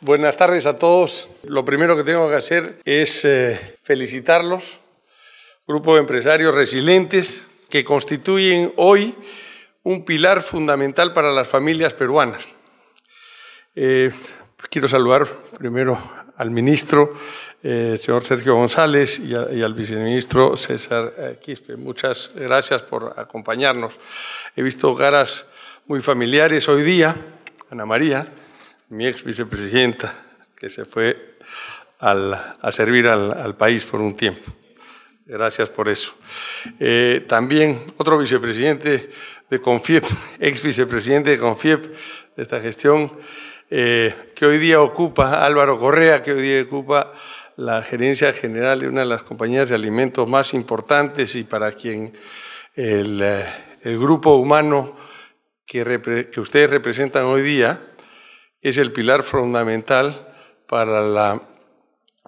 Buenas tardes a todos. Lo primero que tengo que hacer es eh, felicitarlos, grupo de empresarios resilientes que constituyen hoy un pilar fundamental para las familias peruanas. Eh, quiero saludar primero al ministro, eh, señor Sergio González, y, y al viceministro César Quispe. Muchas gracias por acompañarnos. He visto caras muy familiares hoy día, Ana María, mi ex vicepresidenta, que se fue al, a servir al, país por un tiempo. Gracias por eso. Eh, también otro vicepresidente de Confiep, ex vicepresidente de Confiep de esta gestión, eh, que hoy día ocupa, Álvaro Correa, que hoy día ocupa la gerencia general de una de las compañías de alimentos más importantes y para quien el, eh, grupo humano que ustedes representan hoy día, es el pilar fundamental para la,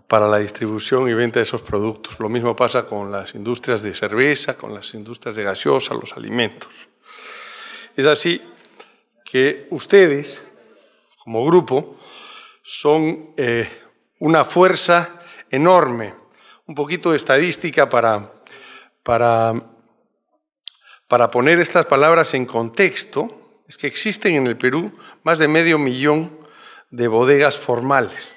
para la distribución y venta de esos productos. Lo mismo pasa con las industrias de cerveza, con las industrias de gaseosa, los alimentos. Es así que ustedes, como grupo, son eh, una fuerza enorme. Un poquito de estadística para poner estas palabras en contexto es que existen en el Perú más de medio millón de bodegas formales,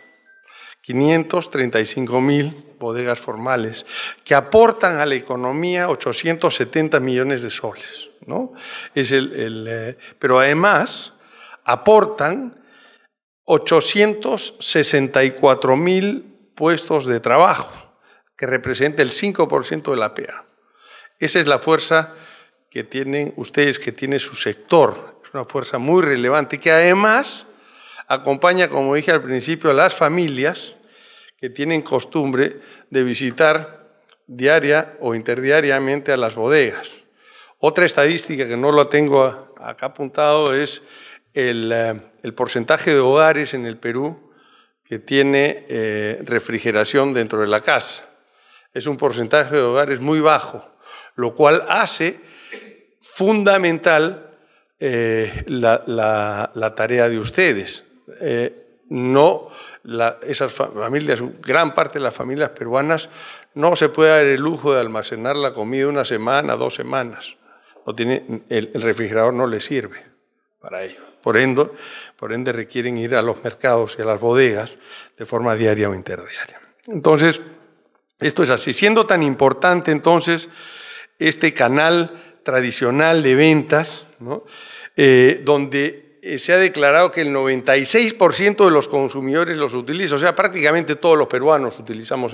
535 mil bodegas formales, que aportan a la economía 870 millones de soles. Eh, pero además aportan 864 mil puestos de trabajo, que representa el 5% de la PA. Esa es la fuerza que tienen ustedes, que tiene su sector una fuerza muy relevante que además acompaña, como dije al principio, a las familias que tienen costumbre de visitar diaria o interdiariamente a las bodegas. Otra estadística que no lo tengo acá apuntado es eh, el, porcentaje de hogares en el Perú que tiene eh, refrigeración dentro de la casa. Es un porcentaje de hogares muy bajo, lo cual hace fundamental eh, la, tarea de ustedes. Eh, no, esas familias, gran parte de las familias peruanas no se puede dar el lujo de almacenar la comida una semana, dos semanas. o tiene, el, refrigerador no le sirve para ello. Por ende, por ende, requieren ir a los mercados y a las bodegas de forma diaria o interdiaria. Entonces, esto es así. Siendo tan importante entonces este canal tradicional de ventas, eh, donde eh, se ha declarado que el 96% de los consumidores los utiliza, o sea, prácticamente todos los peruanos utilizamos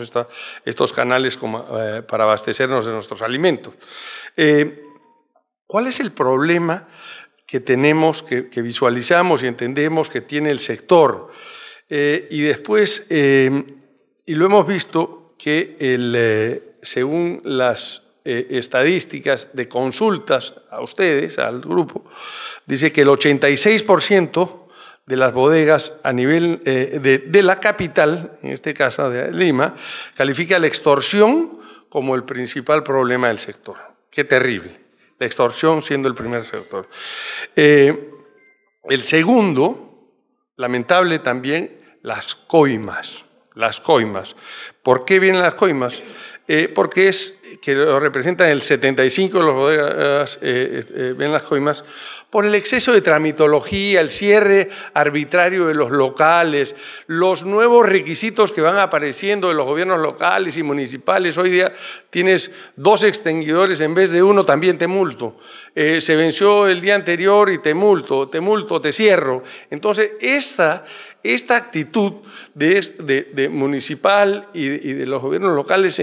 estos canales eh, para abastecernos de nuestros alimentos. ¿Cuál es el problema que tenemos, que, que, visualizamos y entendemos que tiene el sector? y después, y lo hemos visto que el, según las eh, estadísticas de consultas a ustedes, al grupo, dice que el 86% de las bodegas a nivel eh, de, la capital, en este caso de Lima, califica la extorsión como el principal problema del sector. Qué terrible. La extorsión siendo el primer sector. Eh, el segundo, lamentable también, las coimas. Las coimas. ¿Por qué vienen las coimas? porque es que lo representan el 75 de bodegas eh, eh, eh, las por el exceso de tramitología, el cierre arbitrario de los locales, los nuevos requisitos que van apareciendo de los gobiernos locales y municipales. Hoy día tienes dos extinguidores en vez de uno, también te multo. se venció el día anterior y te multo, te multo, te cierro. Entonces, esta esta actitud de, municipal y, de los gobiernos locales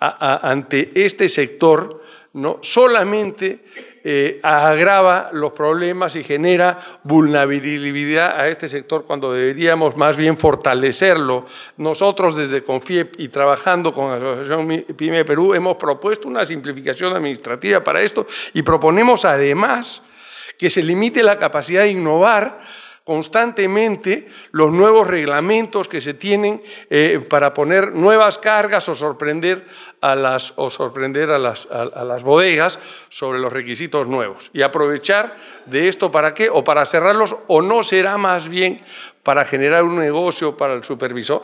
ante este sector ¿no? solamente eh, agrava los problemas y genera vulnerabilidad a este sector cuando deberíamos más bien fortalecerlo. Nosotros desde CONFIEP y trabajando con la Asociación PYME Perú hemos propuesto una simplificación administrativa para esto y proponemos además que se limite la capacidad de innovar constantemente los nuevos reglamentos que se tienen eh, para poner nuevas cargas o sorprender a las, o sorprender a las, a las, bodegas sobre los requisitos nuevos. Y aprovechar de esto para qué, o para cerrarlos, o no será más bien para generar un negocio para el supervisor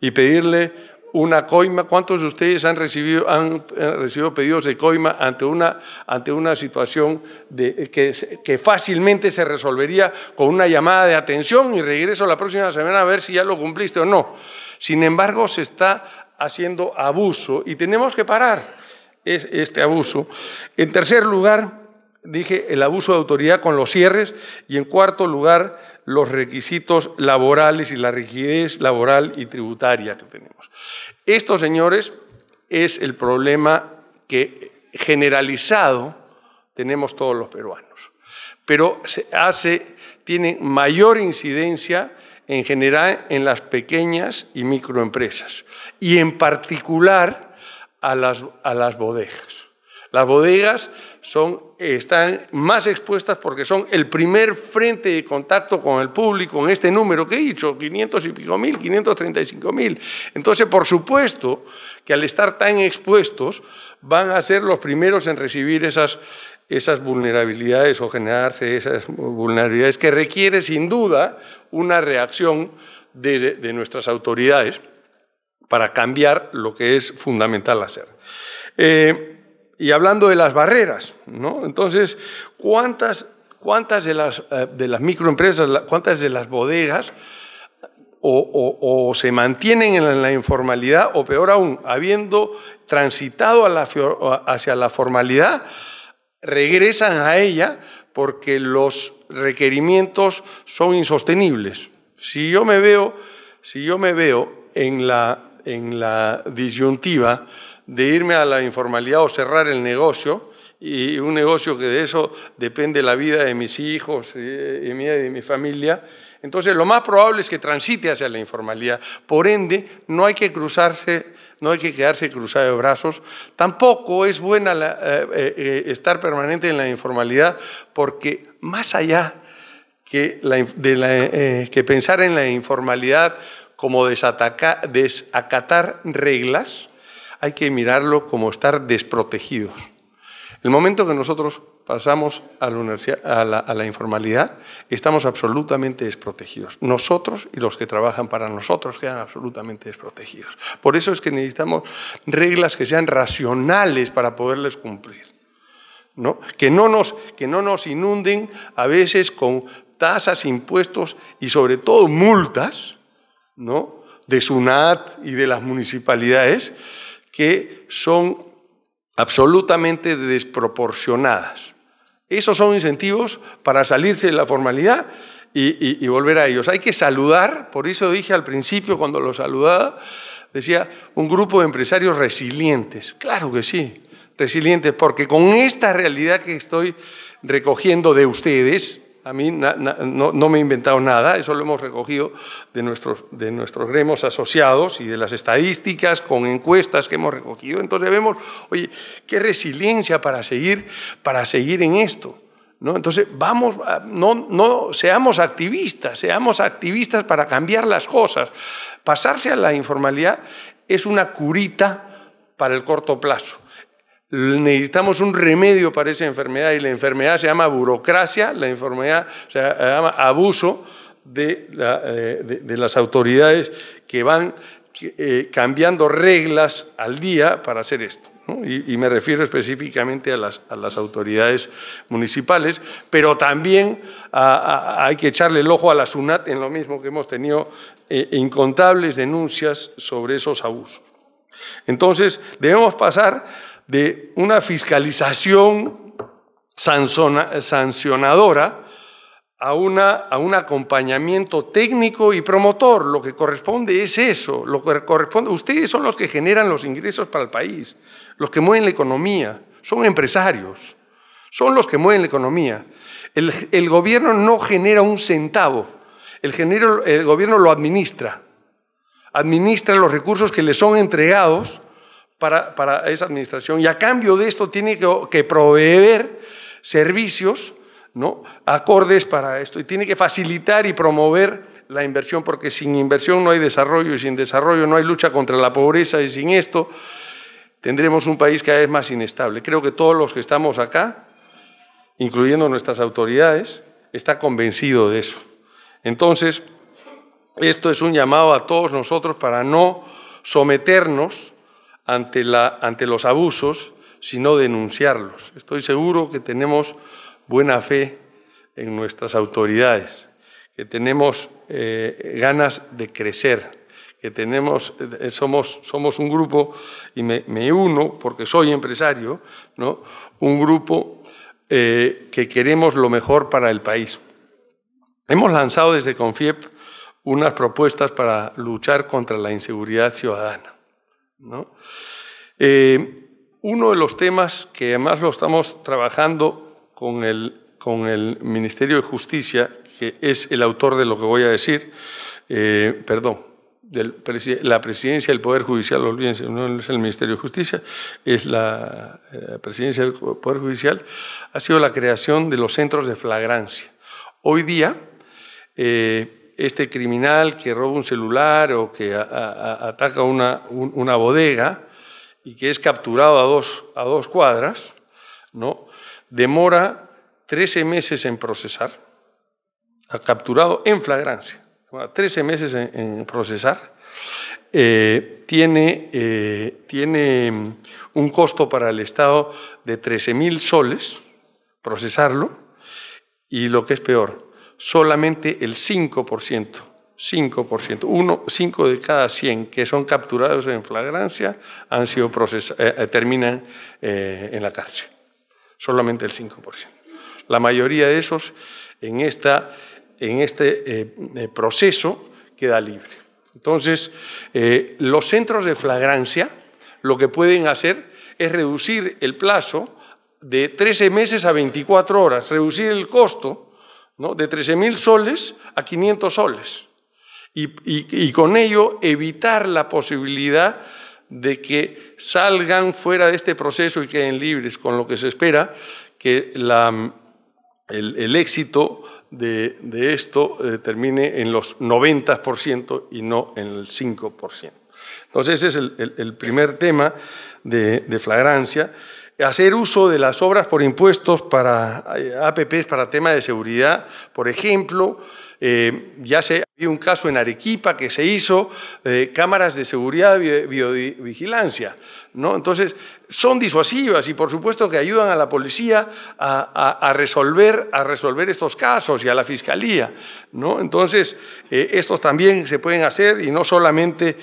y pedirle una coima. ¿Cuántos de ustedes han recibido, han, recibido pedidos de coima ante una, ante una situación que, que, fácilmente se resolvería con una llamada de atención y regreso la próxima semana a ver si ya lo cumpliste o no? Sin embargo, se está haciendo abuso y tenemos que parar este abuso. En tercer lugar, dije, el abuso de autoridad con los cierres y en cuarto lugar, los requisitos laborales y la rigidez laboral y tributaria que tenemos. Esto, señores, es el problema que generalizado tenemos todos los peruanos, pero tiene mayor incidencia en general en las pequeñas y microempresas y en particular a las, a las bodegas. Las bodegas están más expuestas porque son el primer frente de contacto con el público en este número que he dicho, 500 y pico mil, 535 mil. Entonces, por supuesto que al estar tan expuestos van a ser los primeros en recibir esas, vulnerabilidades o generarse esas vulnerabilidades que requiere sin duda una reacción de, nuestras autoridades para cambiar lo que es fundamental hacer. Eh, y hablando de las barreras, ¿no? Entonces, ¿cuántas, cuántas de, las, eh, microempresas, cuántas de las bodegas o, se mantienen en la informalidad o peor aún, habiendo transitado hacia la formalidad, regresan a ella porque los requerimientos son insostenibles? Si yo me veo, si yo me veo en la en la disyuntiva de irme a la informalidad o cerrar el negocio, y un negocio que de eso depende la vida de mis hijos eh, y de mi familia, entonces lo más probable es que transite hacia la informalidad. Por ende, no hay que cruzarse, no hay que quedarse cruzado de brazos. Tampoco es buena eh, eh, estar permanente en la informalidad porque más allá que, que pensar en la informalidad como desacatar reglas, hay que mirarlo como estar desprotegidos. El momento que nosotros pasamos a la, a la, informalidad, estamos absolutamente desprotegidos. Nosotros y los que trabajan para nosotros quedan absolutamente desprotegidos. Por eso es que necesitamos reglas que sean racionales para poderles cumplir. ¿no? Que, no nos, que no nos inunden a veces con tasas, impuestos y sobre todo multas de SUNAT y de las municipalidades, que son absolutamente desproporcionadas. Esos son incentivos para salirse de la formalidad y, y, volver a ellos. Hay que saludar, por eso dije al principio cuando lo saludaba, decía, un grupo de empresarios resilientes. Claro que sí, resilientes, porque con esta realidad que estoy recogiendo de ustedes, a mí no, me he inventado nada, eso lo hemos recogido de nuestros, de nuestros asociados y de las estadísticas con encuestas que hemos recogido. Entonces vemos, oye, qué resiliencia para seguir, para seguir en esto. ¿no? Entonces, vamos, no, no seamos activistas, seamos activistas para cambiar las cosas. Pasarse a la informalidad es una curita para el corto plazo necesitamos un remedio para esa enfermedad y la enfermedad se llama burocracia, la enfermedad se llama abuso de, eh, las autoridades que van eh, cambiando reglas al día para hacer esto. Y, me refiero específicamente a las, autoridades municipales, pero también hay que echarle el ojo a la SUNAT en lo mismo que hemos tenido eh, incontables denuncias sobre esos abusos. Entonces, debemos pasar de una fiscalización sancionadora a, una, a un acompañamiento técnico y promotor. Lo que corresponde es eso, lo que corresponde, ustedes son los que generan los ingresos para el país, los que mueven la economía, son empresarios, son los que mueven la economía. El, gobierno no genera un centavo, el, el gobierno lo administra, administra los recursos que le son entregados para, esa administración. Y a cambio de esto tiene que, proveer servicios ¿no? acordes para esto y tiene que facilitar y promover la inversión, porque sin inversión no hay desarrollo y sin desarrollo no hay lucha contra la pobreza y sin esto tendremos un país cada vez más inestable. Creo que todos los que estamos acá, incluyendo nuestras autoridades, está convencido de eso. Entonces, esto es un llamado a todos nosotros para no someternos ante, los abusos, sino denunciarlos. Estoy seguro que tenemos buena fe en nuestras autoridades, que tenemos eh, ganas de crecer, que tenemos, eh, somos, somos un grupo, y me, uno porque soy empresario, ¿no? un grupo eh, que queremos lo mejor para el país. Hemos lanzado desde CONFIEP unas propuestas para luchar contra la inseguridad ciudadana. ¿no? Eh, uno de los temas que además lo estamos trabajando con el, con el Ministerio de Justicia, que es el autor de lo que voy a decir, eh, perdón, la presidencia del Poder Judicial, olvídense, no es el Ministerio de Justicia, es eh, la, presidencia del Poder Judicial, ha sido la creación de los centros de flagrancia. Hoy día, este criminal que roba un celular o que ataca una, bodega y que es capturado a dos, a dos cuadras, ¿no? demora 13 meses en procesar, ha capturado en flagrancia, 13 meses en, procesar, eh, tiene, eh, tiene mm, un costo para el Estado de 13.000 soles procesarlo y lo que es peor, solamente el 5%, 5%, 5 de cada 100 que son capturados en flagrancia han sido eh, eh, terminan eh, en la cárcel. Solamente el 5%. La mayoría de esos en, esta, en este proceso queda libre. Entonces, los centros de flagrancia lo que pueden hacer es reducir el plazo de 13 meses a 24 horas, reducir el costo de 13.000 soles a 500 soles. Y, con ello evitar la posibilidad de que salgan fuera de este proceso y queden libres, con lo que se espera que el, éxito de, esto eh, termine en los 90% y no en el 5%. Entonces ese es el, primer tema de flagrancia hacer uso de las obras por impuestos para eh, APPs para temas de seguridad, por ejemplo, eh, ya se había un caso en Arequipa que se hizo eh, cámaras de seguridad de biovigilancia. ¿no? Entonces, son disuasivas y por supuesto que ayudan a la policía a, resolver, a resolver estos casos y a la fiscalía. ¿no? Entonces, eh, estos también se pueden hacer y no solamente,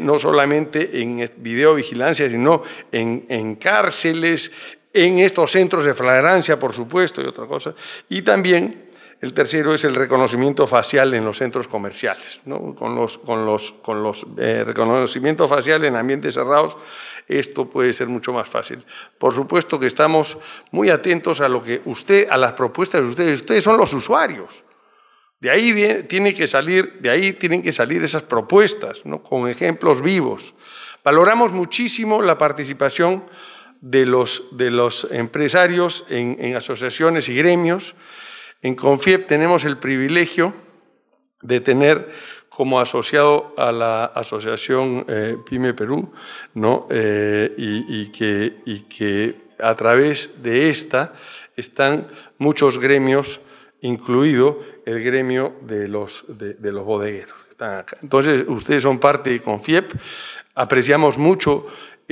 no solamente en videovigilancia, sino en, en cárceles, en estos centros de flagrancia, por supuesto, y otra cosa. Y también el tercero es el reconocimiento facial en los centros comerciales. Con los, con los, eh, reconocimiento facial en ambientes cerrados, esto puede ser mucho más fácil. Por supuesto que estamos muy atentos a lo que usted, a las propuestas de ustedes. Ustedes son los usuarios. De ahí tiene que salir, de ahí tienen que salir esas propuestas, con ejemplos vivos. Valoramos muchísimo la participación de los, de los empresarios en asociaciones y gremios. En Confiep tenemos el privilegio de tener como asociado a la Asociación eh, PyME Perú, ¿no? Eh, y, que, a través de esta están muchos gremios, incluido el gremio de los, de los bodegueros. Entonces, ustedes son parte de Confiep, apreciamos mucho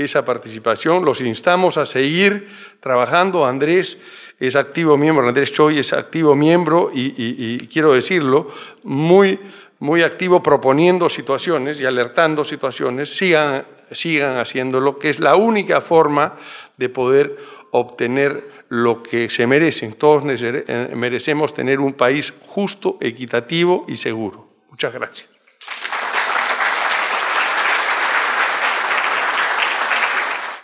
esa participación. Los instamos a seguir trabajando. Andrés es activo miembro, Andrés Choi es activo miembro y, quiero decirlo, muy, muy activo proponiendo situaciones y alertando situaciones. Sigan, sigan haciéndolo, que es la única forma de poder obtener lo que se merecen. Todos eh, merecemos tener un país justo, equitativo y seguro. Muchas gracias.